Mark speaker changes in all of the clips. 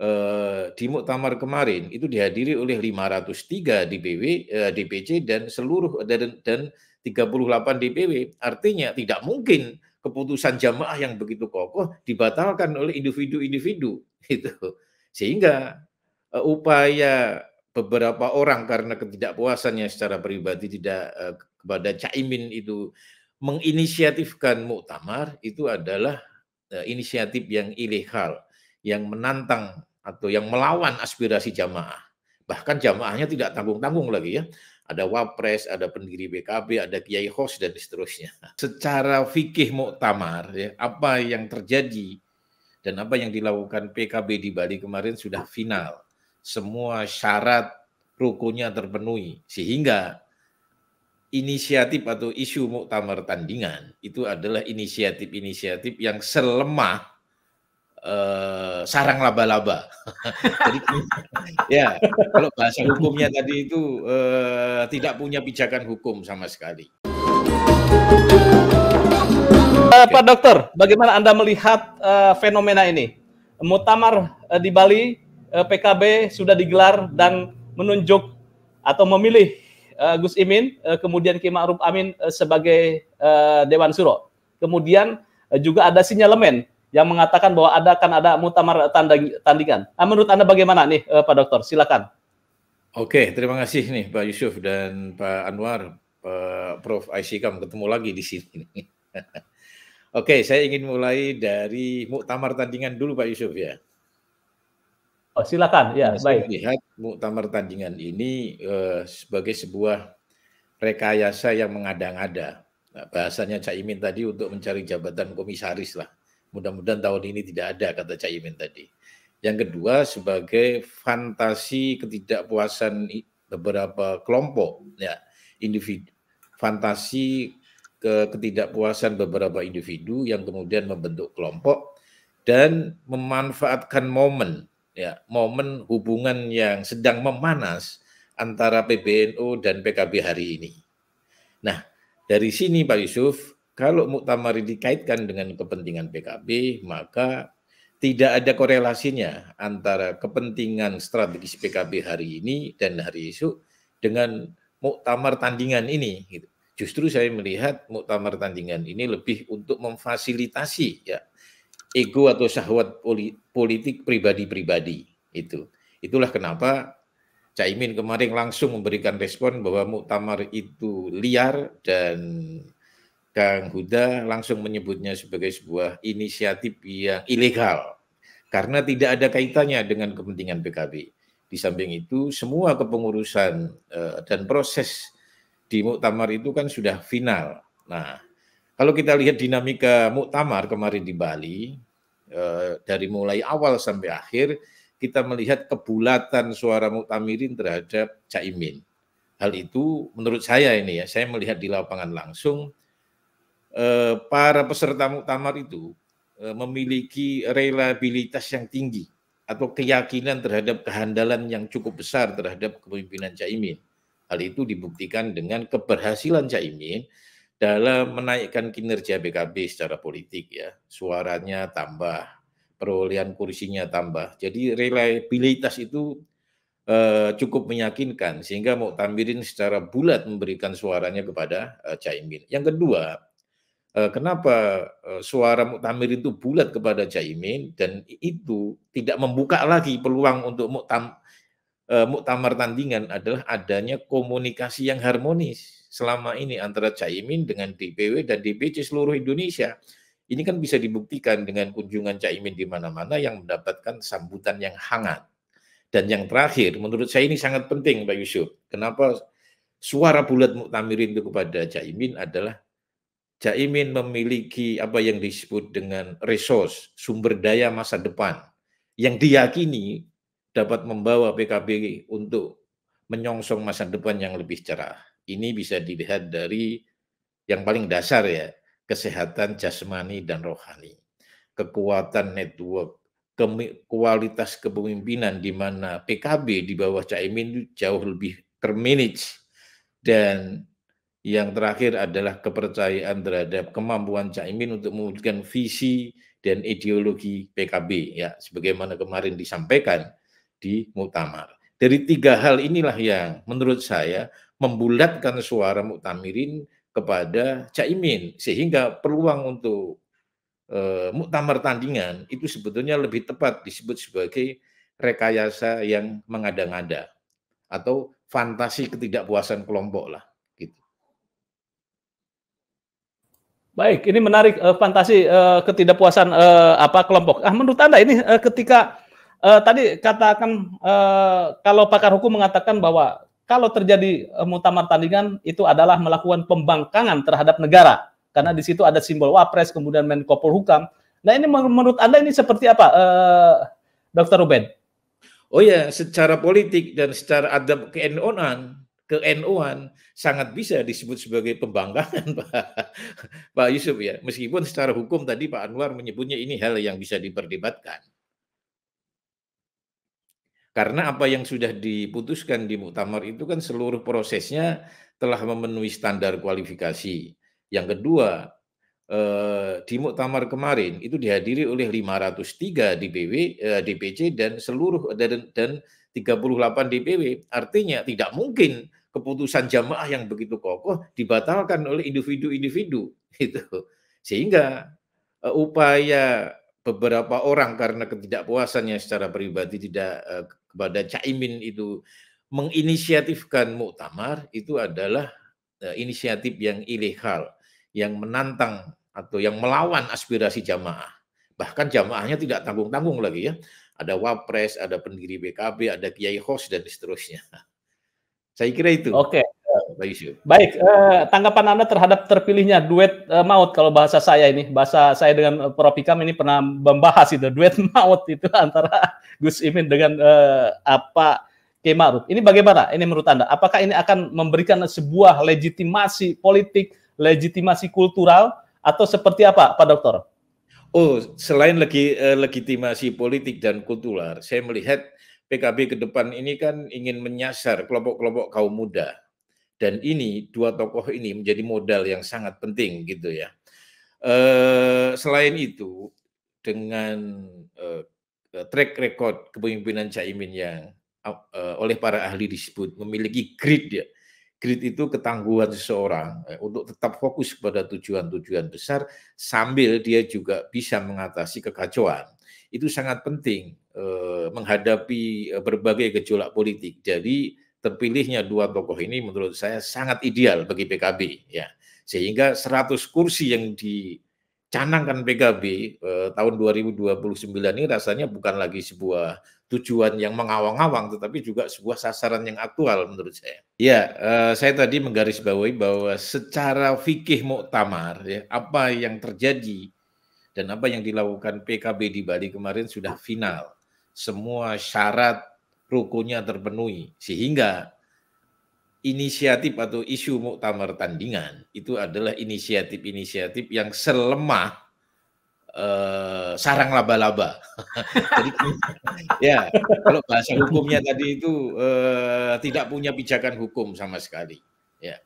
Speaker 1: Eh, di muktamar kemarin itu dihadiri oleh 503 DPW, DPC dan seluruh dan, 38 DPW. Artinya tidak mungkin keputusan jamaah yang begitu kokoh dibatalkan oleh individu-individu itu. Sehingga eh, upaya beberapa orang karena ketidakpuasannya secara pribadi tidak eh, kepada Caimin itu menginisiatifkan muktamar itu adalah inisiatif yang ilegal yang menantang atau yang melawan aspirasi jamaah. Bahkan jamaahnya tidak tanggung-tanggung lagi ya. Ada Wapres, ada pendiri BKB, ada Kiai Hos, dan seterusnya. Secara fikih muktamar, ya, apa yang terjadi dan apa yang dilakukan PKB di Bali kemarin sudah final. Semua syarat rukunya terpenuhi. Sehingga inisiatif atau isu muktamar tandingan itu adalah inisiatif-inisiatif yang selemah Eh, sarang laba-laba. Jadi ya kalau bahasa hukumnya tadi itu uh,
Speaker 2: tidak punya pijakan hukum sama sekali. Uh, Pak Dokter, bagaimana Anda melihat uh, fenomena ini? Mutamar uh, di Bali, uh, PKB sudah digelar dan menunjuk atau memilih uh, Gus Imin, uh, kemudian Ki Ma'ruf Amin uh, sebagai uh, Dewan Suro. Kemudian uh, juga ada sinyalemen yang mengatakan bahwa ada akan ada tandang, tandingan. Nah, menurut Anda bagaimana nih eh, Pak Dokter? Silakan.
Speaker 1: Oke, terima kasih nih Pak Yusuf dan Pak Anwar, uh, Prof Aisyikam ketemu lagi di sini. Oke, saya ingin mulai dari muktamar tandingan dulu Pak Yusuf ya. Oh, silakan. Ya, nah, saya baik. Lihat muktamar tandingan ini uh, sebagai sebuah rekayasa yang mengada-ngada. Nah, bahasanya Caimin tadi untuk mencari jabatan komisaris lah Mudah-mudahan tahun ini tidak ada kata Caimin tadi. Yang kedua sebagai fantasi ketidakpuasan beberapa kelompok ya individu fantasi ke ketidakpuasan beberapa individu yang kemudian membentuk kelompok dan memanfaatkan momen ya momen hubungan yang sedang memanas antara PBNU dan PKB hari ini. Nah, dari sini Pak Yusuf kalau muktamar dikaitkan dengan kepentingan PKB, maka tidak ada korelasinya antara kepentingan strategis PKB hari ini dan hari esok dengan muktamar tandingan ini. Gitu. Justru saya melihat muktamar tandingan ini lebih untuk memfasilitasi ya ego atau syahwat politik pribadi-pribadi itu. Itulah kenapa Caimin kemarin langsung memberikan respon bahwa muktamar itu liar dan Kang Huda langsung menyebutnya sebagai sebuah inisiatif yang ilegal karena tidak ada kaitannya dengan kepentingan PKB. Di samping itu, semua kepengurusan eh, dan proses di muktamar itu kan sudah final. Nah, kalau kita lihat dinamika muktamar kemarin di Bali, eh, dari mulai awal sampai akhir, kita melihat kebulatan suara muktamirin terhadap Caimin. Hal itu menurut saya ini ya, saya melihat di lapangan langsung Eh, para peserta muktamar itu eh, memiliki reliabilitas yang tinggi atau keyakinan terhadap kehandalan yang cukup besar terhadap kepemimpinan Caimin. Hal itu dibuktikan dengan keberhasilan Caimin dalam menaikkan kinerja BKB secara politik ya. Suaranya tambah, perolehan kursinya tambah. Jadi reliabilitas itu eh, cukup meyakinkan sehingga mau tampilin secara bulat memberikan suaranya kepada eh, Caimin. Yang kedua, Eh, kenapa eh, suara Muktamir itu bulat kepada Caimin dan itu tidak membuka lagi peluang untuk Muktam, eh, Muktamar tandingan adalah adanya komunikasi yang harmonis selama ini antara Caimin dengan DPW dan DPC seluruh Indonesia. Ini kan bisa dibuktikan dengan kunjungan Caimin di mana-mana yang mendapatkan sambutan yang hangat. Dan yang terakhir, menurut saya ini sangat penting Pak Yusuf. Kenapa suara bulat Muktamir itu kepada Caimin adalah Caimin memiliki apa yang disebut dengan resource, sumber daya masa depan yang diyakini dapat membawa PKB untuk menyongsong masa depan yang lebih cerah. Ini bisa dilihat dari yang paling dasar ya, kesehatan jasmani dan rohani, kekuatan network, ke kualitas kepemimpinan di mana PKB di bawah Caimin jauh lebih termanage dan yang terakhir adalah kepercayaan terhadap kemampuan Caimin untuk mewujudkan visi dan ideologi PKB ya sebagaimana kemarin disampaikan di muktamar. Dari tiga hal inilah yang menurut saya membulatkan suara muktamirin kepada Caimin sehingga peluang untuk e, muktamar tandingan itu sebetulnya lebih tepat disebut sebagai rekayasa yang mengada-ngada atau fantasi ketidakpuasan kelompok lah.
Speaker 2: Baik, ini menarik uh, fantasi uh, ketidakpuasan uh, apa kelompok. Ah, menurut anda ini uh, ketika uh, tadi katakan uh, kalau pakar hukum mengatakan bahwa kalau terjadi uh, mutamar tandingan itu adalah melakukan pembangkangan terhadap negara karena di situ ada simbol wapres kemudian Menko Polhukam. Nah ini menurut anda ini seperti apa, uh, Dokter Ruben? Oh ya, secara politik dan secara adab keenonan ke NU-an
Speaker 1: sangat bisa disebut sebagai pembangkangan Pak, Pak Yusuf ya. Meskipun secara hukum tadi Pak Anwar menyebutnya ini hal yang bisa diperdebatkan. Karena apa yang sudah diputuskan di muktamar itu kan seluruh prosesnya telah memenuhi standar kualifikasi. Yang kedua, eh, di muktamar kemarin itu dihadiri oleh 503 DPW, DPC dan seluruh dan, dan 38 DPW. Artinya tidak mungkin keputusan jamaah yang begitu kokoh dibatalkan oleh individu-individu itu sehingga uh, upaya beberapa orang karena ketidakpuasannya secara pribadi tidak uh, kepada caimin itu menginisiatifkan muktamar itu adalah uh, inisiatif yang ilegal yang menantang atau yang melawan aspirasi jamaah bahkan jamaahnya tidak tanggung-tanggung lagi ya ada wapres ada pendiri BKB ada kiai hos dan seterusnya Saya kira itu. Oke. Okay. Baik,
Speaker 2: eh, tanggapan Anda terhadap terpilihnya duet eh, maut kalau bahasa saya ini, bahasa saya dengan eh, Prof Ikam ini pernah membahas itu duet maut itu antara Gus Imin dengan eh, apa Kiai Ini bagaimana? Ini menurut Anda, apakah ini akan memberikan sebuah legitimasi politik, legitimasi kultural atau seperti apa, Pak Dokter? Oh, selain legi, eh, legitimasi politik dan kultural, saya
Speaker 1: melihat PKB ke depan ini kan ingin menyasar kelompok-kelompok kaum muda. Dan ini dua tokoh ini menjadi modal yang sangat penting gitu ya. Eh, selain itu dengan eh, eh track record kepemimpinan Caimin yang eh, eh, oleh para ahli disebut memiliki grit ya. Grit itu ketangguhan seseorang eh, untuk tetap fokus pada tujuan-tujuan besar sambil dia juga bisa mengatasi kekacauan itu sangat penting eh, menghadapi eh, berbagai gejolak politik. Jadi terpilihnya dua tokoh ini menurut saya sangat ideal bagi PKB ya. Sehingga 100 kursi yang dicanangkan PKB eh, tahun 2029 ini rasanya bukan lagi sebuah tujuan yang mengawang-awang tetapi juga sebuah sasaran yang aktual menurut saya. Ya, eh, saya tadi menggarisbawahi bahwa secara fikih muktamar ya apa yang terjadi dan apa yang dilakukan PKB di Bali kemarin sudah final. Semua syarat rukunya terpenuhi. Sehingga inisiatif atau isu muktamar tandingan itu adalah inisiatif-inisiatif yang selemah eh, sarang laba-laba. Jadi ya kalau bahasa hukumnya tadi itu eh, tidak punya pijakan hukum sama sekali. Ya.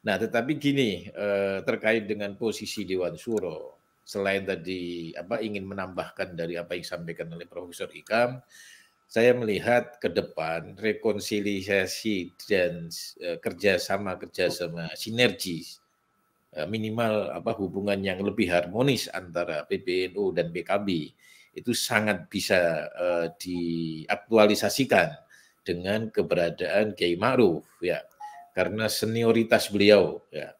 Speaker 1: Nah, tetapi gini eh, terkait dengan posisi Dewan Suro, selain tadi apa ingin menambahkan dari apa yang disampaikan oleh Profesor Ikam, saya melihat ke depan rekonsiliasi dan uh, kerjasama kerjasama sinergi eh, minimal apa hubungan yang lebih harmonis antara PBNU dan PKB itu sangat bisa uh, diaktualisasikan dengan keberadaan Kiai Ma'ruf ya karena senioritas beliau ya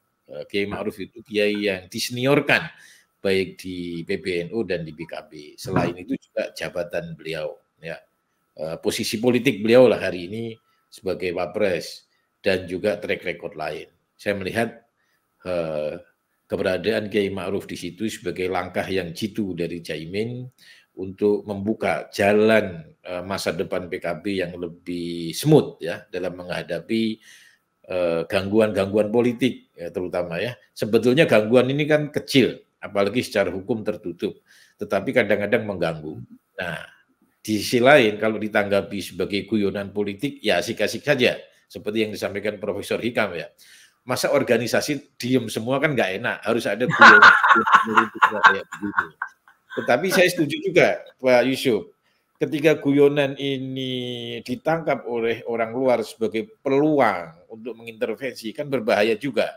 Speaker 1: Kiai Ma'ruf itu kiai yang diseniorkan baik di PBNU dan di BKB. Selain hmm. itu juga jabatan beliau, ya eh, posisi politik beliau lah hari ini sebagai wapres dan juga track record lain. Saya melihat eh, keberadaan Kiai Ma'ruf di situ sebagai langkah yang jitu dari Caimin untuk membuka jalan eh, masa depan PKB yang lebih smooth ya dalam menghadapi gangguan-gangguan politik ya, terutama ya. Sebetulnya gangguan ini kan kecil apalagi secara hukum tertutup, tetapi kadang-kadang mengganggu. Nah, di sisi lain kalau ditanggapi sebagai guyonan politik, ya asik-asik saja, seperti yang disampaikan Profesor Hikam ya. Masa organisasi diem semua kan nggak enak, harus ada guyonan politik kayak begini. Tetapi saya setuju juga Pak Yusuf, ketika guyonan ini ditangkap oleh orang luar sebagai peluang untuk mengintervensi kan berbahaya juga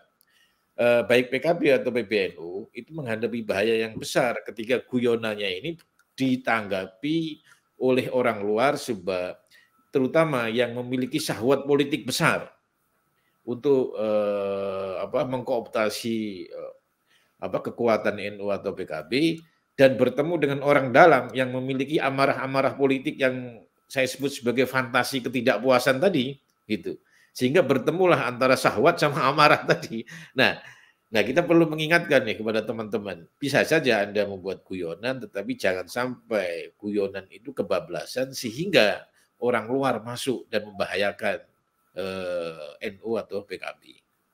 Speaker 1: eh, baik PKB atau PBNU itu menghadapi bahaya yang besar ketika guyonannya ini ditanggapi oleh orang luar sebab terutama yang memiliki syahwat politik besar untuk eh, apa mengkooptasi eh, apa kekuatan NU atau PKB dan bertemu dengan orang dalam yang memiliki amarah-amarah politik yang saya sebut sebagai fantasi ketidakpuasan tadi gitu sehingga bertemulah antara syahwat sama amarah tadi. Nah, nah kita perlu mengingatkan nih kepada teman-teman. Bisa saja Anda membuat guyonan, tetapi jangan sampai guyonan itu kebablasan sehingga orang luar masuk dan membahayakan eh, NU atau PKB.